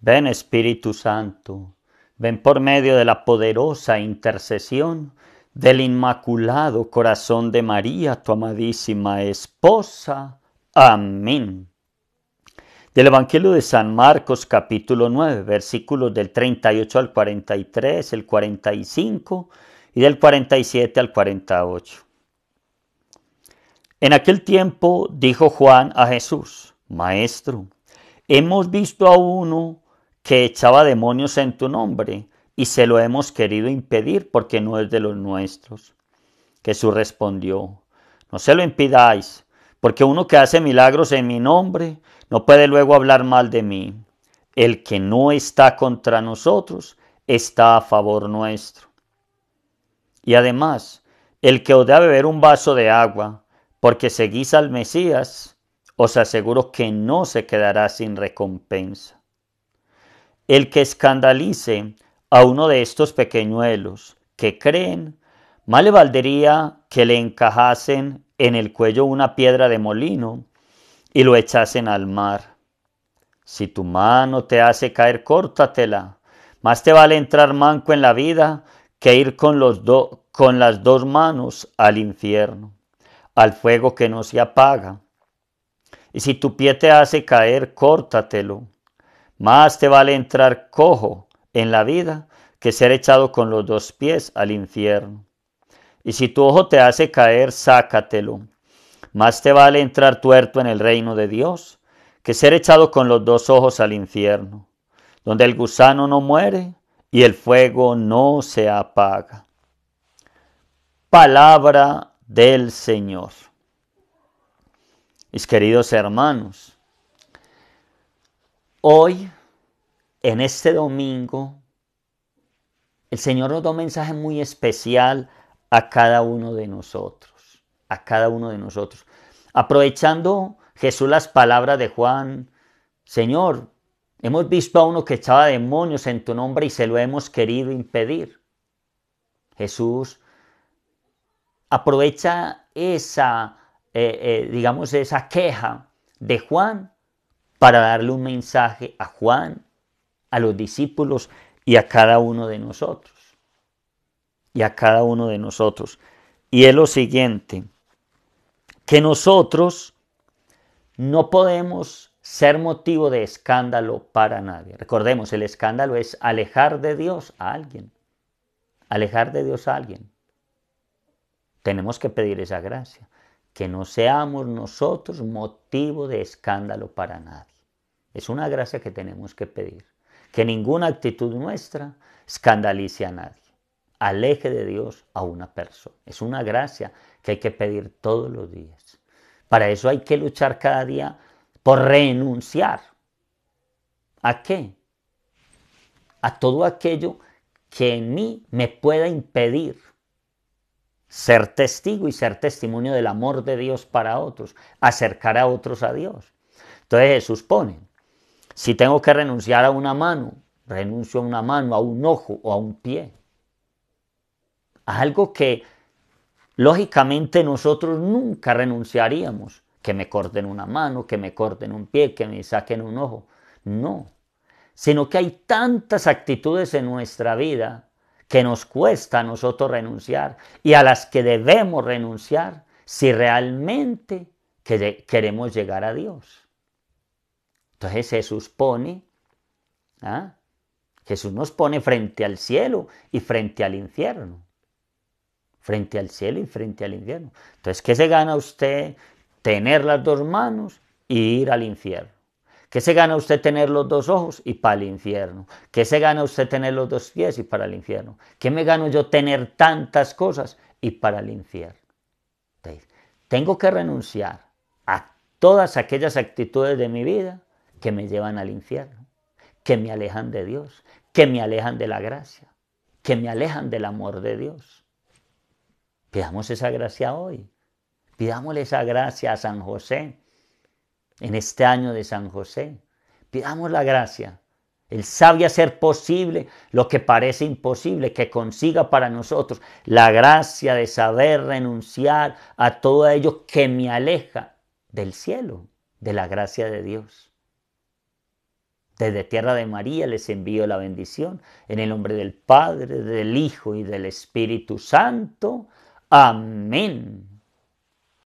Ven Espíritu Santo, ven por medio de la poderosa intercesión del Inmaculado Corazón de María, tu amadísima esposa. Amén. Del Evangelio de San Marcos capítulo 9, versículos del 38 al 43, el 45 y del 47 al 48. En aquel tiempo dijo Juan a Jesús, Maestro, hemos visto a uno que echaba demonios en tu nombre, y se lo hemos querido impedir porque no es de los nuestros. Jesús respondió, no se lo impidáis, porque uno que hace milagros en mi nombre no puede luego hablar mal de mí. El que no está contra nosotros está a favor nuestro. Y además, el que os a beber un vaso de agua, porque seguís al Mesías, os aseguro que no se quedará sin recompensa. El que escandalice a uno de estos pequeñuelos que creen, más le valdría que le encajasen en el cuello una piedra de molino y lo echasen al mar. Si tu mano te hace caer, córtatela. Más te vale entrar manco en la vida que ir con, con las dos manos al infierno, al fuego que no se apaga. Y si tu pie te hace caer, córtatelo. Más te vale entrar cojo en la vida que ser echado con los dos pies al infierno. Y si tu ojo te hace caer, sácatelo. Más te vale entrar tuerto en el reino de Dios que ser echado con los dos ojos al infierno, donde el gusano no muere y el fuego no se apaga. Palabra del Señor. Mis queridos hermanos, Hoy, en este domingo, el Señor nos da un mensaje muy especial a cada uno de nosotros, a cada uno de nosotros. Aprovechando Jesús las palabras de Juan, Señor, hemos visto a uno que echaba demonios en tu nombre y se lo hemos querido impedir. Jesús aprovecha esa, eh, eh, digamos, esa queja de Juan para darle un mensaje a Juan, a los discípulos y a cada uno de nosotros. Y a cada uno de nosotros. Y es lo siguiente, que nosotros no podemos ser motivo de escándalo para nadie. Recordemos, el escándalo es alejar de Dios a alguien. Alejar de Dios a alguien. Tenemos que pedir esa gracia que no seamos nosotros motivo de escándalo para nadie. Es una gracia que tenemos que pedir, que ninguna actitud nuestra escandalice a nadie, aleje de Dios a una persona. Es una gracia que hay que pedir todos los días. Para eso hay que luchar cada día por renunciar. ¿A qué? A todo aquello que en mí me pueda impedir ser testigo y ser testimonio del amor de Dios para otros, acercar a otros a Dios. Entonces Jesús pone, si tengo que renunciar a una mano, renuncio a una mano, a un ojo o a un pie. Algo que lógicamente nosotros nunca renunciaríamos, que me corten una mano, que me corten un pie, que me saquen un ojo. No, sino que hay tantas actitudes en nuestra vida que nos cuesta a nosotros renunciar y a las que debemos renunciar si realmente queremos llegar a Dios. Entonces Jesús pone, ¿ah? Jesús nos pone frente al cielo y frente al infierno. Frente al cielo y frente al infierno. Entonces, ¿qué se gana usted? Tener las dos manos y ir al infierno. ¿Qué se gana usted tener los dos ojos y para el infierno? ¿Qué se gana usted tener los dos pies y para el infierno? ¿Qué me gano yo tener tantas cosas y para el infierno? tengo que renunciar a todas aquellas actitudes de mi vida que me llevan al infierno, que me alejan de Dios, que me alejan de la gracia, que me alejan del amor de Dios. Pidamos esa gracia hoy. Pidámosle esa gracia a San José en este año de San José. Pidamos la gracia. Él sabe hacer posible lo que parece imposible, que consiga para nosotros la gracia de saber renunciar a todo ello que me aleja del cielo, de la gracia de Dios. Desde Tierra de María les envío la bendición en el nombre del Padre, del Hijo y del Espíritu Santo. Amén.